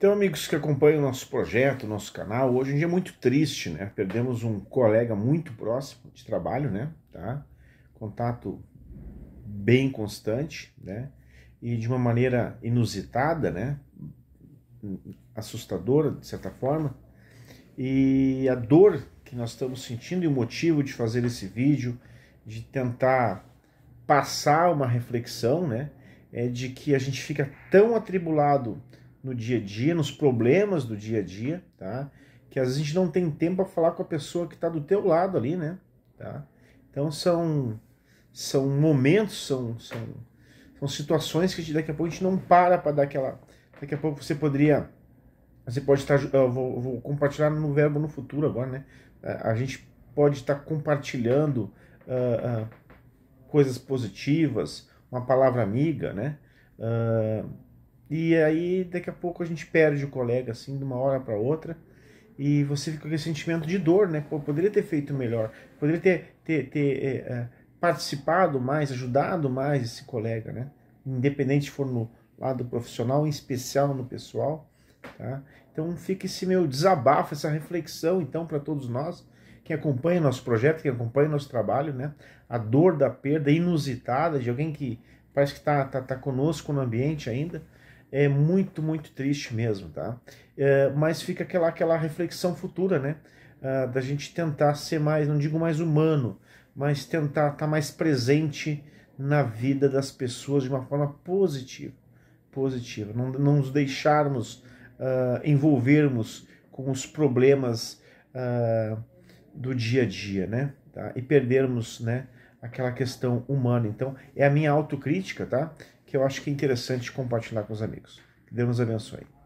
Então, amigos que acompanham o nosso projeto, nosso canal, hoje em é dia é muito triste, né? Perdemos um colega muito próximo de trabalho, né? Tá? Contato bem constante, né? E de uma maneira inusitada, né? Assustadora, de certa forma. E a dor que nós estamos sentindo e o motivo de fazer esse vídeo, de tentar passar uma reflexão, né? É de que a gente fica tão atribulado no dia a dia, nos problemas do dia a dia, tá? Que às vezes a gente não tem tempo para falar com a pessoa que está do teu lado ali, né? Tá? Então são são momentos, são, são, são situações que daqui a pouco a gente não para para dar aquela. Daqui a pouco você poderia. Você pode estar. Vou, vou, compartilhar no verbo no futuro agora, né? É, a gente pode estar compartilhando uh, uh, coisas positivas, uma palavra amiga, né? Uh, e aí daqui a pouco a gente perde o colega assim de uma hora para outra e você fica com esse sentimento de dor, né? Pô, poderia ter feito melhor, poderia ter, ter, ter é, é, participado mais, ajudado mais esse colega, né? Independente se for no lado profissional, em especial no pessoal, tá? Então fica esse meu desabafo, essa reflexão então para todos nós que acompanha nosso projeto, que acompanha nosso trabalho, né? A dor da perda inusitada de alguém que parece que está tá, tá conosco no ambiente ainda é muito, muito triste mesmo, tá? É, mas fica aquela, aquela reflexão futura, né? Ah, da gente tentar ser mais, não digo mais humano, mas tentar estar tá mais presente na vida das pessoas de uma forma positiva. Positiva. Não, não nos deixarmos ah, envolvermos com os problemas ah, do dia a dia, né? Tá? E perdermos, né? Aquela questão humana. Então, é a minha autocrítica, tá? que eu acho que é interessante compartilhar com os amigos. Que Deus nos abençoe.